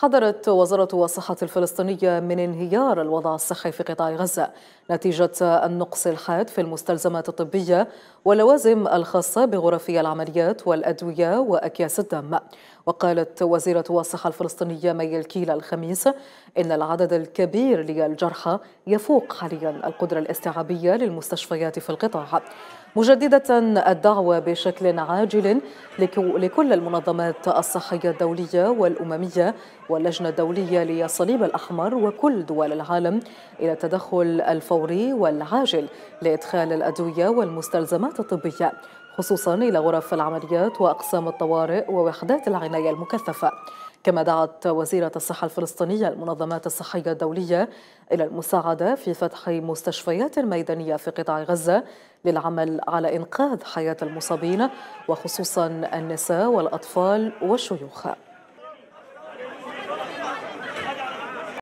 حذرت وزارة الصحة الفلسطينية من انهيار الوضع الصحي في قطاع غزة نتيجة النقص الحاد في المستلزمات الطبية واللوازم الخاصة بغرفي العمليات والأدوية وأكياس الدم وقالت وزيرة الصحة الفلسطينية مي الكيل الخميس إن العدد الكبير للجرحى يفوق حاليا القدرة الاستيعابية للمستشفيات في القطاع مجددة الدعوة بشكل عاجل لكل المنظمات الصحية الدولية والأممية واللجنة الدولية للصليب الأحمر وكل دول العالم إلى التدخل الفوري والعاجل لإدخال الأدوية والمستلزمات الطبية خصوصا إلى غرف العمليات وأقسام الطوارئ ووحدات العناية المكثفة كما دعت وزيرة الصحة الفلسطينية المنظمات الصحية الدولية إلى المساعدة في فتح مستشفيات ميدانية في قطاع غزة للعمل على إنقاذ حياة المصابين وخصوصا النساء والأطفال والشيوخ